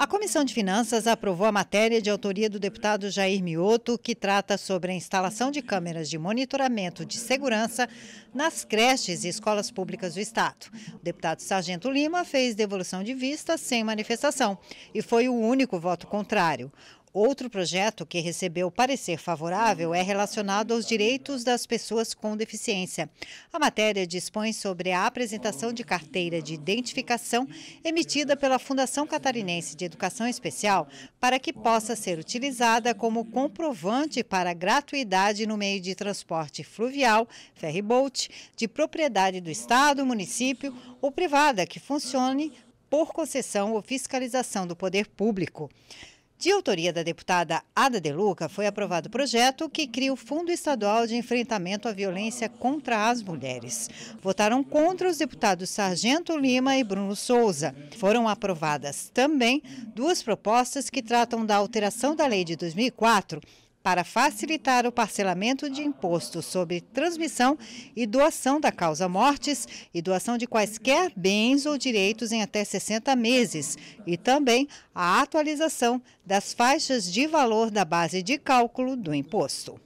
A Comissão de Finanças aprovou a matéria de autoria do deputado Jair Mioto, que trata sobre a instalação de câmeras de monitoramento de segurança nas creches e escolas públicas do Estado. O deputado Sargento Lima fez devolução de vista sem manifestação e foi o único voto contrário. Outro projeto que recebeu parecer favorável é relacionado aos direitos das pessoas com deficiência. A matéria dispõe sobre a apresentação de carteira de identificação emitida pela Fundação Catarinense de Educação Especial para que possa ser utilizada como comprovante para gratuidade no meio de transporte fluvial, ferryboat, de propriedade do Estado, município ou privada que funcione por concessão ou fiscalização do poder público. De autoria da deputada Ada Deluca, foi aprovado o projeto que cria o Fundo Estadual de Enfrentamento à Violência contra as Mulheres. Votaram contra os deputados Sargento Lima e Bruno Souza. Foram aprovadas também duas propostas que tratam da alteração da lei de 2004 para facilitar o parcelamento de imposto sobre transmissão e doação da causa mortes e doação de quaisquer bens ou direitos em até 60 meses e também a atualização das faixas de valor da base de cálculo do imposto.